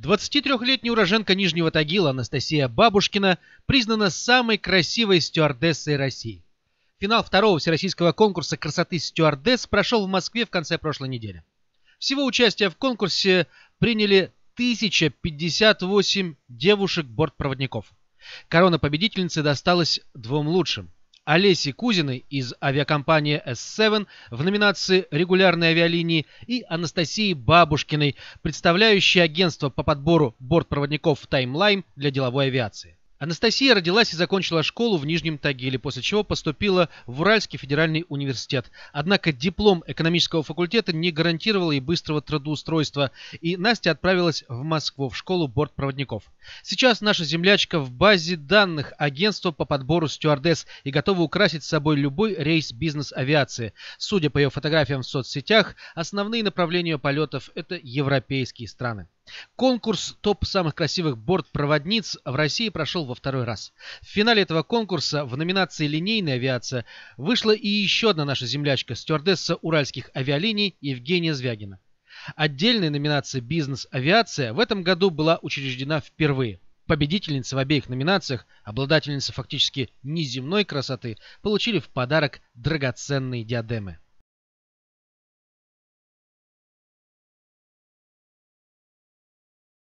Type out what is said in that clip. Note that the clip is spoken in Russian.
23-летняя уроженка Нижнего Тагила Анастасия Бабушкина признана самой красивой стюардессой России. Финал второго всероссийского конкурса красоты стюардесс прошел в Москве в конце прошлой недели. Всего участие в конкурсе приняли 1058 девушек-бортпроводников. Корона победительницы досталась двум лучшим – Олеси Кузиной из авиакомпании S7 в номинации «Регулярные авиалинии» и Анастасии Бабушкиной, представляющей агентство по подбору бортпроводников Timeline для деловой авиации. Анастасия родилась и закончила школу в Нижнем Тагиле, после чего поступила в Уральский федеральный университет. Однако диплом экономического факультета не гарантировал ей быстрого трудоустройства, и Настя отправилась в Москву, в школу бортпроводников. Сейчас наша землячка в базе данных агентства по подбору стюардесс и готова украсить с собой любой рейс бизнес-авиации. Судя по ее фотографиям в соцсетях, основные направления полетов – это европейские страны. Конкурс топ самых красивых бортпроводниц в России прошел во второй раз. В финале этого конкурса в номинации «Линейная авиация» вышла и еще одна наша землячка, стюардесса уральских авиалиний Евгения Звягина. Отдельная номинация «Бизнес-авиация» в этом году была учреждена впервые. Победительницы в обеих номинациях, обладательницы фактически неземной красоты, получили в подарок драгоценные диадемы.